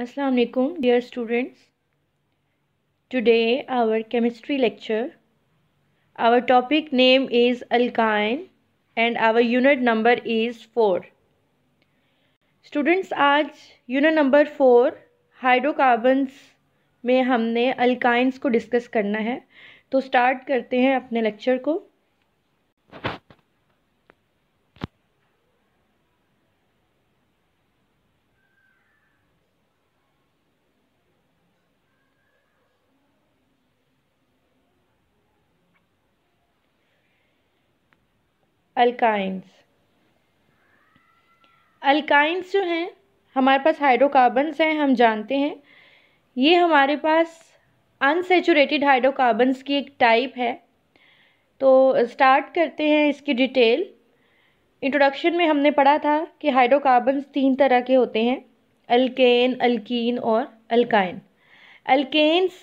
Assalamu alaikum dear students today our chemistry lecture our topic name is alkyne and our unit number is 4 students आज unit number 4 hydrocarbons में हमने alkynes को discuss करना है तो start करते हैं अपने lecture को अल्काइंस अल्काइंस जो हैं हमारे पास हाइड्रोकार्बन्स हैं हम जानते हैं ये हमारे पास अनसेचुरेटेड हाइड्रोकार्बन्स की एक टाइप है तो स्टार्ट करते हैं इसकी डिटेल इंट्रोडक्शन में हमने पढ़ा था कि हाइड्रोकार्बन्स तीन तरह के होते हैं अल्केन अल्कीन और अल्काइन अल्केन्स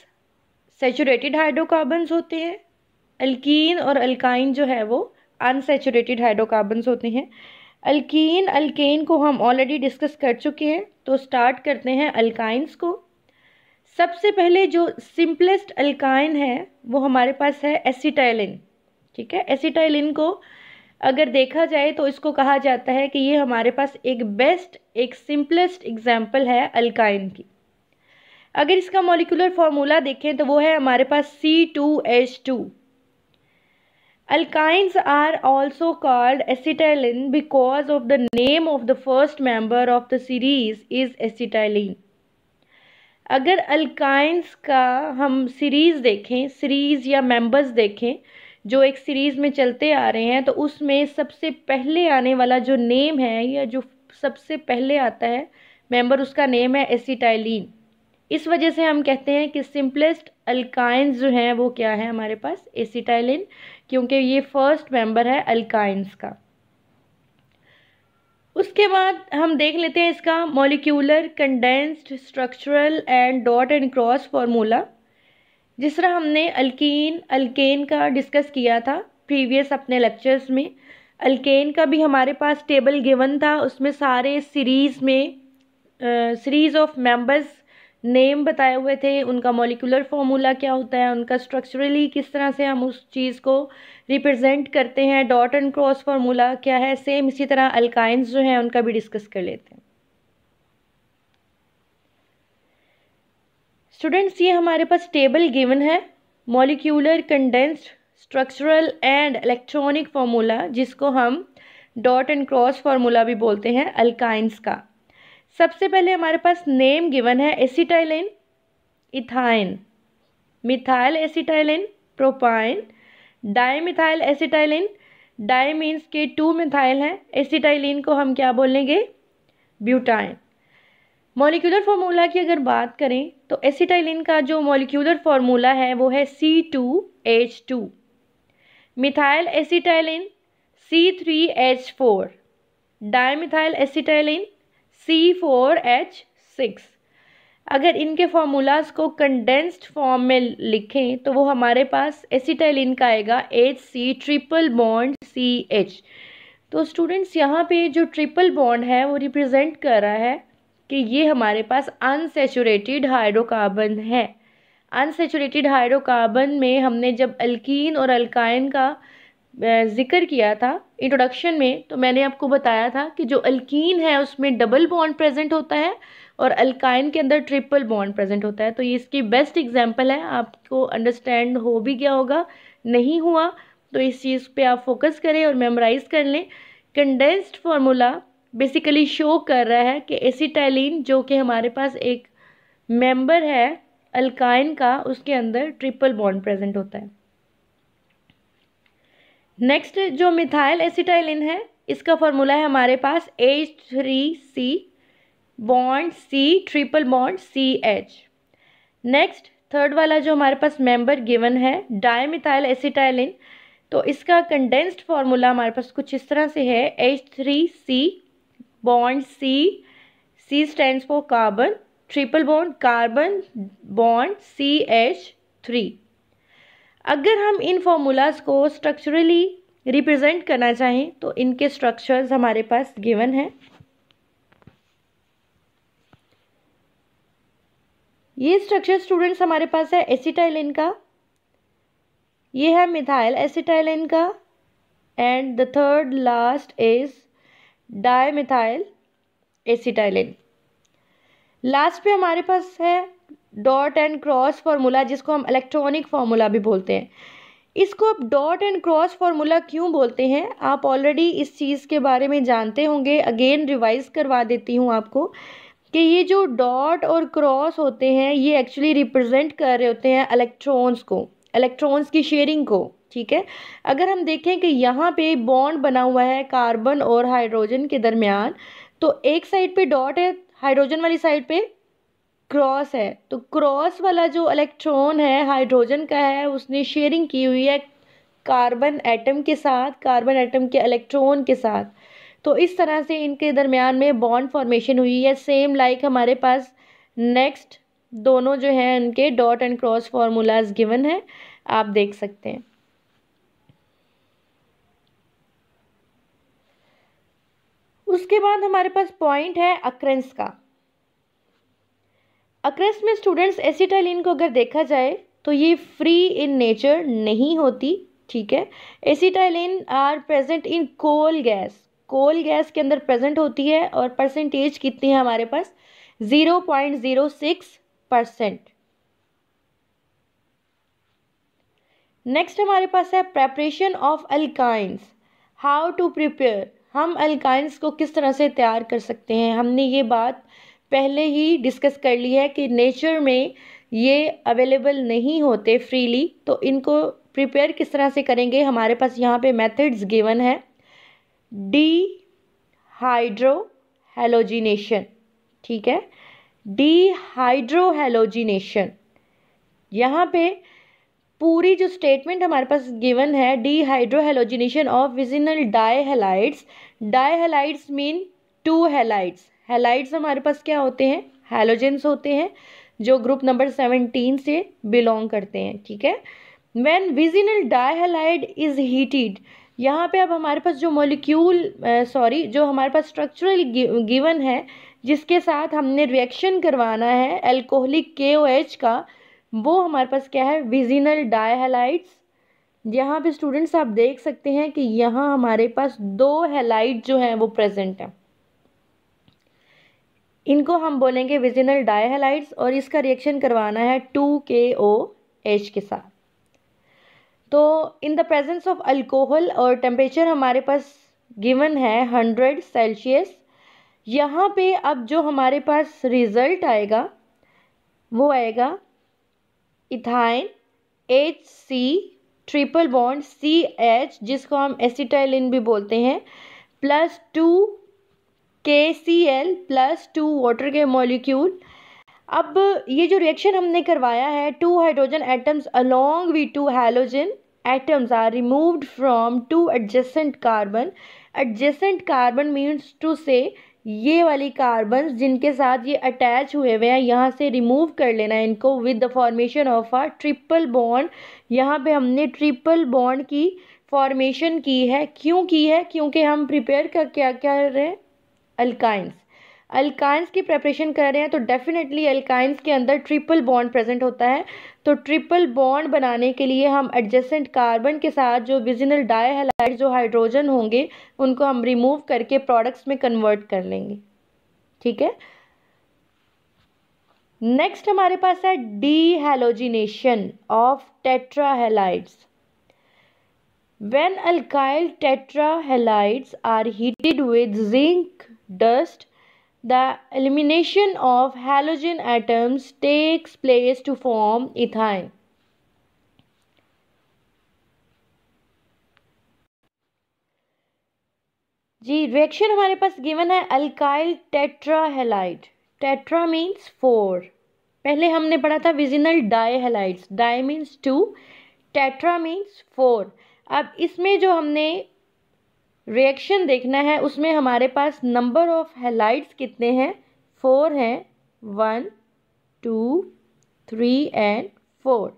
सेचुरेटेड हाइड्रोकार्बन्स होते हैं अल्कीन और अल्काइन जो है वो अनसेचुरेटेड हाइड्रोकार्बन्स होते हैं अल्कीन अल्केन को हम ऑलरेडी डिस्कस कर चुके हैं तो स्टार्ट करते हैं अल्काइंस को सबसे पहले जो सिंपलेस्ट अल्काइन है वो हमारे पास है एसिटाइलिन ठीक है एसिटाइलिन को अगर देखा जाए तो इसको कहा जाता है कि ये हमारे पास एक बेस्ट एक सिंपलेस्ट एग्जाम्पल है अल्काइन की अगर इसका मॉलिकुलर फार्मूला देखें तो वो है हमारे पास C two H two Alkynes are also called acetylene because of the name of the first member of the series is acetylene. अगर अल्काइंस का हम सीरीज़ देखें सीरीज़ या मेंबर्स देखें जो एक सीरीज़ में चलते आ रहे हैं तो उसमें सबसे पहले आने वाला जो नेम है या जो सबसे पहले आता है मेंबर उसका नेम है एसिटाइलिन इस वजह से हम कहते हैं कि सिंपलेस्ट अल्काइंस जो हैं वो क्या है हमारे पास एसिटाइलिन क्योंकि ये फर्स्ट मेंबर है अल्काइंस का उसके बाद हम देख लेते हैं इसका molecular condensed structural and dot and cross formula जिस तरह हमने अल्कीन अल्केन का डिस्कस किया था प्रीवियस अपने लेक्चर्स में अल्केन का भी हमारे पास टेबल गिवन था उसमें सारे सीरीज़ में सीरीज़ ऑफ मेंबर्स नेम बताए हुए थे उनका मोलिकुलर फॉर्मूला क्या होता है उनका स्ट्रक्चरली किस तरह से हम उस चीज़ को रिप्रेजेंट करते हैं डॉट एंड क्रॉस फार्मूला क्या है सेम इसी तरह अल्काइंस जो हैं उनका भी डिस्कस कर लेते हैं स्टूडेंट्स ये हमारे पास टेबल गिवन है molecular condensed structural and electronic formula जिसको हम डॉट एंड क्रॉस फार्मूला भी बोलते हैं अल्काइंस का सबसे पहले हमारे पास नेम गिवन है acetylene ethyne methyl acetylene propyne di methyl acetylene di means के टू मिथाइल हैं एसिटाइलिन को हम क्या बोलेंगे ब्यूटाइन मॉलिक्यूलर फार्मूला की अगर बात करें तो एसिटाइलिन का जो मॉलिक्यूलर फार्मूला है वो है C two H two methyl acetylene C three H four di methyl acetylene C four H six अगर इनके फार्मूलाज को कंडेंस्ड फॉर्म में लिखें तो वो हमारे पास एसिटाइलिन का आएगा H C triple bond C H तो स्टूडेंट्स यहाँ पे जो ट्रिपल बॉन्ड है वो रिप्रेजेंट कर रहा है कि ये हमारे पास अनसेचुरेटेड हाइड्रोकार्बन है अनसेचुरेटेड हाइड्रोकार्बन में हमने जब अल्कीन और अल्काइन का ज़िक्र किया था इंट्रोडक्शन में तो मैंने आपको बताया था कि जो अल्कीन है उसमें डबल बॉन्ड प्रेजेंट होता है और अल्काइन के अंदर ट्रिपल बॉन्ड प्रेजेंट होता है तो ये इसकी बेस्ट एग्जांपल है आपको अंडरस्टैंड हो भी गया होगा नहीं हुआ तो इस चीज़ पे आप फोकस करें और मेमोराइज कर लें कंडेंस्ड फार्मूला बेसिकली शो कर रहा है कि एसीटाइलिन जो कि हमारे पास एक मेम्बर है अल्काइन का उसके अंदर ट्रिपल बॉन्ड प्रेजेंट होता है नेक्स्ट जो मिथाइल एसिटाइलिन है इसका फॉर्मूला है हमारे पास H three C bond C triple bond C H next third वाला जो हमारे पास मेंबर गिवन है डायमिथाइल एसिटाइलिन तो इसका कंडेंस्ड फार्मूला हमारे पास कुछ इस तरह से है H three C bond C C stand for carbon triple bond carbon bond C H three अगर हम इन फॉर्मूलाज़ को स्ट्रक्चरली रिप्रेजेंट करना चाहें तो इनके स्ट्रक्चर्स हमारे पास गिवन हैं ये स्ट्रक्चर स्टूडेंट्स हमारे पास है एसिटाइलिन का ये है मिथाइल एसिटाइलिन का and the third last is di methyl acetylene last पे हमारे पास है डॉट एंड क्रॉस फार्मूला जिसको हम इलेक्ट्रॉनिक फार्मूला भी बोलते हैं इसको आप डॉट एंड क्रॉस फार्मूला क्यों बोलते हैं आप ऑलरेडी इस चीज़ के बारे में जानते होंगे अगेन रिवाइज़ करवा देती हूँ आपको कि ये जो डॉट और क्रॉस होते हैं ये एक्चुअली रिप्रेजेंट कर रहे होते हैं इलेक्ट्रॉन्स को इलेक्ट्रॉन्स की शेयरिंग को ठीक है अगर हम देखें कि यहाँ पे बॉन्ड बना हुआ है कार्बन और हाइड्रोजन के दरमियान तो एक साइड पे डॉट है हाइड्रोजन वाली साइड पे क्रॉस है तो क्रॉस वाला जो इलेक्ट्रॉन है हाइड्रोजन का है उसने शेयरिंग की हुई है कार्बन एटम के साथ कार्बन एटम के इलेक्ट्रॉन के साथ तो इस तरह से इनके दरमियान में बॉन्ड फॉर्मेशन हुई है सेम लाइक like हमारे पास नेक्स्ट दोनों जो हैं इनके dot and cross formulas given है आप देख सकते हैं उसके बाद हमारे पास पॉइंट है अक्रेंस का अक्रेस में स्टूडेंट्स एसिटाइलिन को अगर देखा जाए तो ये फ्री इन नेचर नहीं होती ठीक है acetylene are present in coal gas coal gas के अंदर प्रेजेंट होती है और परसेंटेज कितनी है हमारे पास zero point zero six percent next हमारे पास है preparation of alkynes how to prepare हम अल्काइंस को किस तरह से तैयार कर सकते हैं हमने ये बात पहले ही डिस्कस कर ली है कि नेचर में ये अवेलेबल नहीं होते फ्रीली तो इनको प्रिपेयर किस तरह से करेंगे हमारे पास यहाँ पे मेथड्स गिवन है डी हाइड्रो हेलोजिनेशन ठीक है डी हाइड्रो हेलोजिनेशन यहाँ पे पूरी जो स्टेटमेंट हमारे पास गिवन है de hydro halogenation of vicinal di halides di halides mean two halides halides हमारे पास क्या होते हैं हेलोजेंस होते हैं जो ग्रुप नंबर सेवनटीन से बिलोंग करते हैं ठीक है when vicinal dihalide is heated यहाँ पे अब हमारे पास जो मोलिक्यूल सॉरी जो हमारे पास स्ट्रक्चरल गिवन है जिसके साथ हमने रिएक्शन करवाना है एल्कोहलिक के ओ एच का वो हमारे पास क्या है विजिनल डाईहेलाइड्स यहाँ पे स्टूडेंट्स आप देख सकते हैं कि यहाँ हमारे पास दो हेलाइट जो हैं वो प्रेजेंट हैं इनको हम बोलेंगे विजिनल डायहेलाइट्स और इसका रिएक्शन करवाना है टू के ओ एच के साथ तो in the presence of alcohol और टेम्परेचर हमारे पास गिवन है हंड्रेड सेल्सियस यहाँ पे अब जो हमारे पास रिज़ल्ट आएगा वो आएगा ethyne H C triple bond C H जिसको हम एसिटाइलिन भी बोलते हैं plus two K C L plus two water के मॉलिक्यूल अब ये जो रिएक्शन हमने करवाया है two hydrogen atoms along with two halogen atoms are removed from two adjacent carbon adjacent carbon means two से ये वाली कार्बन जिनके साथ ये अटैच हुए हुए हैं यहाँ से रिमूव कर लेना है इनको with the formation of a triple bond यहाँ पे हमने ट्रिपल बॉन्ड की फॉर्मेशन की है क्यों की है क्योंकि हम प्रिपेयर कर क्या क्या कर रहे हैं अल्काइंस अल्काइंस की प्रेपरेशन कर रहे हैं तो डेफिनेटली अल्काइंस के अंदर ट्रिपल बॉन्ड प्रेजेंट होता है तो ट्रिपल बॉन्ड बनाने के लिए हम एडजेसेंट कार्बन के साथ जो विजिनल डाईहलाइड जो हाइड्रोजन होंगे उनको हम रिमूव करके प्रोडक्ट्स में कन्वर्ट कर लेंगे ठीक है नेक्स्ट हमारे पास है de halogenation of tetrahalides when alkyl tetrahalides are heated with zinc dust, the elimination of halogen atoms takes place to form ethane जी रिएक्शन हमारे पास गिवन है alkyl tetrahalide tetra means four पहले हमने पढ़ा था vicinal dihalides di means two tetra means four अब इसमें जो हमने रिएक्शन देखना है उसमें हमारे पास नंबर ऑफ हेलाइट्स कितने हैं फोर हैं one two three and four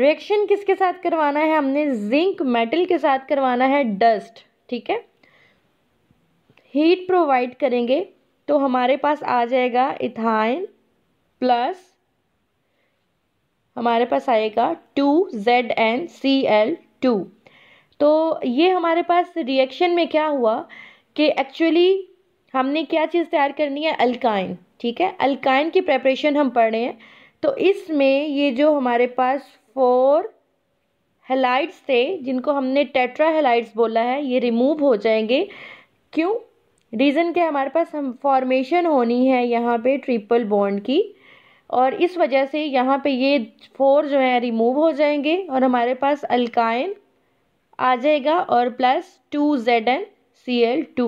reaction किसके साथ करवाना है हमने जिंक मेटल के साथ करवाना है डस्ट ठीक है हीट प्रोवाइड करेंगे तो हमारे पास आ जाएगा इथाइन प्लस हमारे पास आएगा two Z N C L two तो ये हमारे पास रिएक्शन में क्या हुआ कि एक्चुअली हमने क्या चीज़ तैयार करनी है अल्काइन ठीक है अल्काइन की प्रेपरेशन हम पढ़ रहे हैं तो इसमें ये जो हमारे पास फोर हेलाइट्स थे जिनको हमने टेट्रा हेलाइट्स बोला है ये रिमूव हो जाएंगे क्यों रीज़न क्या हमारे पास हम फॉर्मेशन होनी है यहाँ पे ट्रिपल बॉन्ड की और इस वजह से यहाँ पे ये फोर जो है रिमूव हो जाएंगे और हमारे पास अल्काइन आ जाएगा और plus two Z N C L two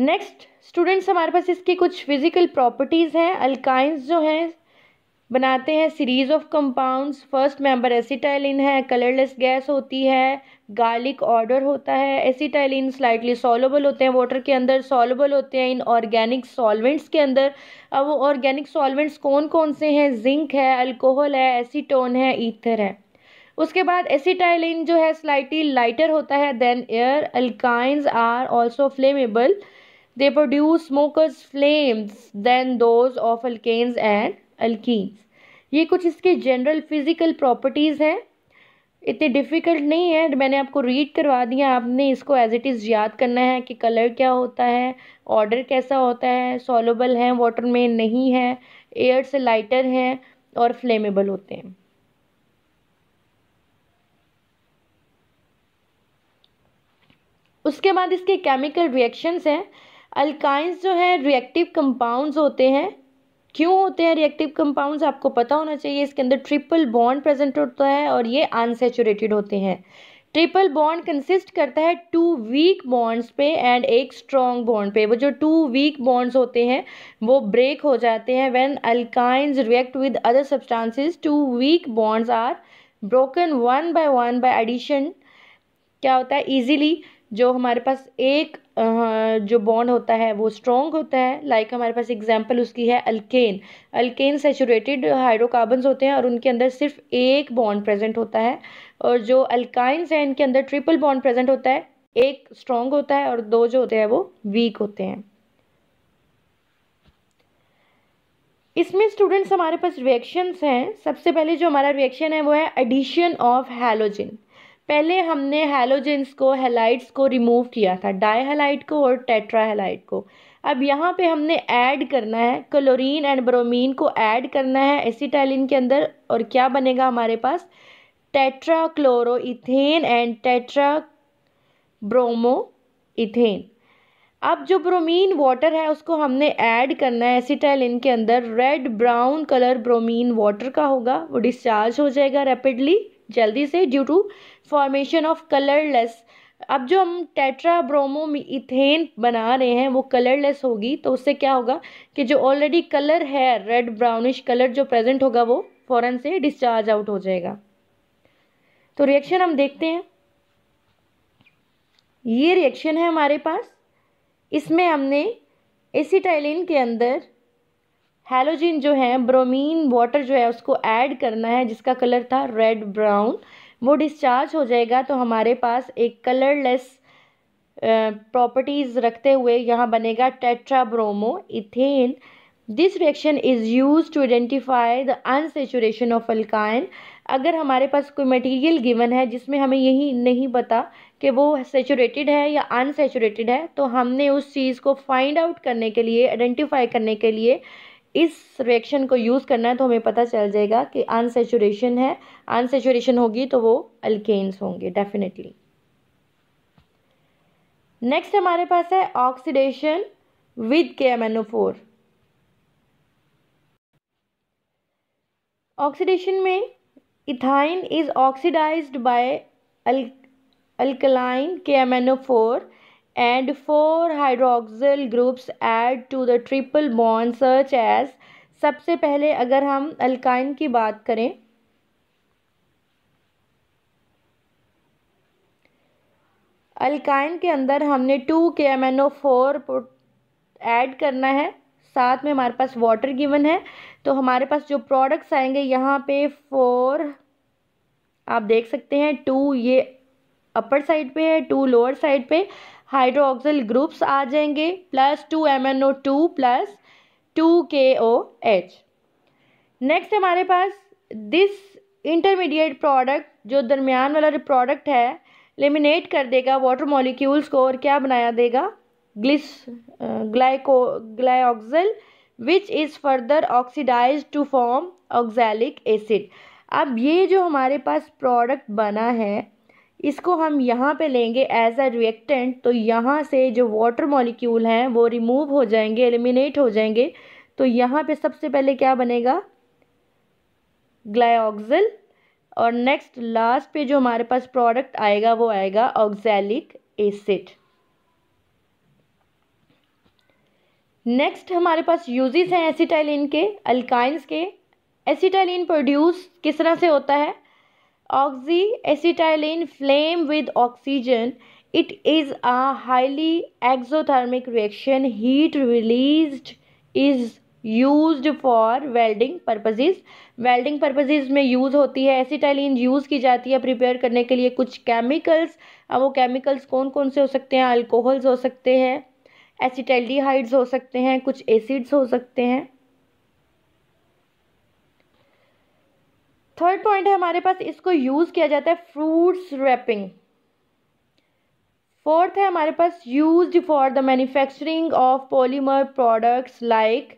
next students हमारे पास इसकी कुछ फिजिकल प्रॉपर्टीज़ हैं अल्काइंस जो हैं बनाते हैं series of compounds first member acetylene है कलरलेस गैस होती है गार्लिक ऑर्डर होता है एसीटाइलिन स्लाइटली सॉलेबल होते हैं वाटर के अंदर सॉलेबल होते हैं इन ऑर्गेनिक सॉल्वेंट्स के अंदर अब वो ऑर्गेनिक सॉल्वेंट्स कौन कौन से हैं जिंक है अल्कोहल है एसीटोन है ईथर है उसके बाद एसिटाइलिन जो है स्लाइटली लाइटर होता है than air alkynes are also flammable they produce smokers flames than those of alkanes and alkenes ये कुछ इसके जनरल फिजिकल प्रॉपर्टीज़ हैं इतने डिफ़िकल्ट नहीं है मैंने आपको रीड करवा दिया आपने इसको एज इट इज़ याद करना है कि कलर क्या होता है ऑर्डर कैसा होता है सॉलोबल हैं वाटर में नहीं है एयर से लाइटर हैं और फ्लेमेबल होते हैं उसके बाद इसके केमिकल रिएक्शंस हैं अल्काइंस जो हैं रिएक्टिव कंपाउंड्स होते हैं क्यों होते हैं रिएक्टिव कंपाउंड्स आपको पता होना चाहिए इसके अंदर ट्रिपल बॉन्ड प्रेजेंट होता है और ये अनसेचुरेटेड होते हैं ट्रिपल बॉन्ड कंसिस्ट करता है टू वीक बॉन्ड्स पे एंड एक स्ट्रॉन्ग बॉन्ड पे वो जो टू वीक बॉन्ड्स होते हैं वो ब्रेक हो जाते हैं when alkynes react with other substances two weak bonds are broken one by one by addition क्या होता है इजीली जो हमारे पास एक जो बॉन्ड होता है वो स्ट्रॉन्ग होता है लाइक like हमारे पास एग्जांपल उसकी है अल्केन अल्केन सेचूरेटेड हाइड्रोकार्बन्स होते हैं और उनके अंदर सिर्फ एक बॉन्ड प्रेजेंट होता है और जो अल्काइंस हैं इनके अंदर ट्रिपल बॉन्ड प्रेजेंट होता है एक स्ट्रॉन्ग होता है और दो जो होते हैं वो वीक होते हैं इसमें स्टूडेंट्स हमारे पास रिएक्शंस हैं सबसे पहले जो हमारा रिएक्शन है वो है एडिशन ऑफ हेलोजिन पहले हमने हेलोजेंस को हेलाइट्स को रिमूव किया था डाईहेलाइट को और टेट्राहेलाइट को अब यहाँ पे हमने ऐड करना है क्लोरीन एंड ब्रोमीन को ऐड करना है एसीटैलिन के अंदर और क्या बनेगा हमारे पास tetra chloro ethane and tetra bromo ethane अब जो ब्रोमीन वाटर है उसको हमने ऐड करना है एसीटैलिन के अंदर red brown colour bromine water का होगा वो डिस्चार्ज हो जाएगा रैपिडली जल्दी से due to formation of colourless अब जो हम टेट्रा ब्रोमो इथेन बना रहे हैं वो कलरलेस होगी तो उससे क्या होगा कि जो ऑलरेडी कलर है रेड ब्राउनिश कलर जो प्रेजेंट होगा वो फ़ौरन से डिस्चार्ज आउट हो जाएगा तो रिएक्शन हम देखते हैं ये रिएक्शन है हमारे पास इसमें हमने एसीटाइलिन के अंदर हेलोजिन जो है ब्रोमीन वाटर जो है उसको ऐड करना है जिसका कलर था रेड ब्राउन वो डिस्चार्ज हो जाएगा तो हमारे पास एक कलरलेस प्रॉपर्टीज़ रखते हुए यहाँ बनेगा tetrabromo ethane this reaction is use to identify the unsaturation of alkyne अगर हमारे पास कोई मटेरियल गिवन है जिसमें हमें यही नहीं पता कि वो सेचुरेटेड है या अनसेचुरेटेड है तो हमने उस चीज़ को फाइंड आउट करने के लिए आइडेंटिफाई करने के लिए इस रिएक्शन को यूज़ करना है तो हमें पता चल जाएगा कि अनसेचुरेशन है अनसेचुरेशन होगी तो वो अल्केन्स होंगे डेफिनेटली नेक्स्ट हमारे पास है oxidation with K M N O four oxidation में ethyne is oxidized by alkaline K M N O four and four hydroxyl groups add to the triple bond such as सबसे पहले अगर हम अल्काइन की बात करें अल्काइन के अंदर हमने two K M N O four add करना है साथ में हमारे पास वाटर गिवन है तो हमारे पास जो प्रोडक्ट्स आएंगे यहाँ पे फोर आप देख सकते हैं टू ये अपर साइड पे है टू लोअर साइड पे हाइड्रोक्सिल ग्रुप्स आ जाएंगे plus two M N O two plus two K O H next हमारे पास दिस इंटरमीडिएट प्रोडक्ट जो दरमियान वाला प्रोडक्ट है लेमिनेट कर देगा वाटर मॉलिक्यूल्स को और क्या बनाया देगा ग्लिस glyco glyoxal which is further oxidize to form oxalic acid अब ये जो हमारे पास प्रोडक्ट बना है इसको हम यहाँ पे लेंगे एज अ रिएक्टेंट तो यहाँ से जो वाटर मॉलिक्यूल हैं वो रिमूव हो जाएंगे एलिमिनेट हो जाएंगे तो यहाँ पे सबसे पहले क्या बनेगा ग्लाइऑक्सिल और नेक्स्ट लास्ट पे जो हमारे पास प्रोडक्ट आएगा वो आएगा ऑक्जैलिक एसिड नेक्स्ट हमारे पास यूजेस हैं एसिटाइलिन के अल्काइंस के एसिटाइलिन प्रोड्यूस किस तरह से होता है acetylene flame with oxygen it is a highly exothermic reaction heat release is use for welding purposes welding purposes में यूज़ होती है एसिटाइलिन यूज़ की जाती है प्रिपेयर करने के लिए कुछ केमिकल्स अब वो केमिकल्स कौन कौन से हो सकते हैं अल्कोहल्स हो सकते हैं एसिटाइल्डिहाइड्स हो सकते हैं कुछ एसिड्स हो सकते हैं थर्ड पॉइंट है हमारे पास इसको यूज़ किया जाता है फ्रूट्स रैपिंग फोर्थ है हमारे पास use for the manufacturing of polymer products like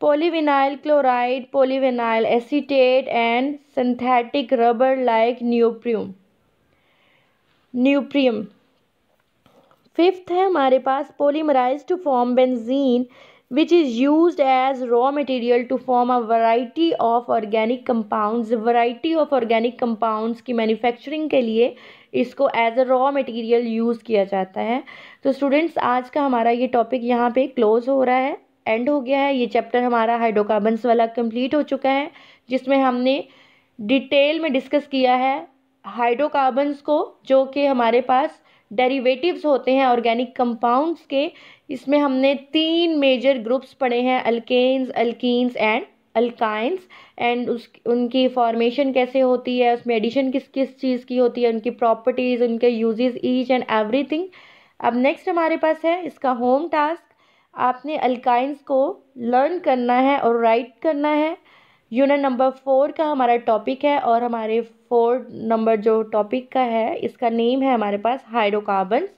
polyvinyl chloride polyvinyl acetate and synthetic rubber like neoprene neoprene fifth है हमारे पास polymerize to form benzene which is use as raw material to form a variety of organic compounds variety of organic compounds की manufacturing के लिए इसको as a raw material use किया जाता है तो स्टूडेंट्स आज का हमारा ये टॉपिक यहाँ पे क्लोज़ हो रहा है एंड हो गया है ये चैप्टर हमारा हाइड्रोकार्बन्स वाला कंप्लीट हो चुका है जिसमें हमने डिटेल में डिस्कस किया है हाइड्रोकार्बन्स को जो कि हमारे पास डेरिवेटिव्स होते हैं ऑर्गेनिक कंपाउंड्स के इसमें हमने तीन मेजर ग्रुप्स पढ़े हैं alkanes alkenes and alkynes and उस उनकी फॉर्मेशन कैसे होती है उसमें एडिशन किस किस चीज़ की होती है उनकी प्रॉपर्टीज़ उनके यूजेस ईच एंड एवरीथिंग अब नेक्स्ट हमारे पास है इसका होम टास्क आपने अल्काइंस को लर्न करना है और राइट करना है यूनिट नंबर फोर का हमारा टॉपिक है और हमारे फोर नंबर जो टॉपिक का है इसका नेम है हमारे पास हाइड्रोकार्बन्स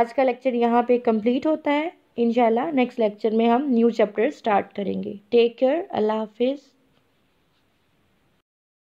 आज का लेक्चर यहाँ पे कंप्लीट होता है इनशाला नेक्स्ट लेक्चर में हम न्यू चैप्टर स्टार्ट करेंगे टेक केयर अल्लाह हाफिज़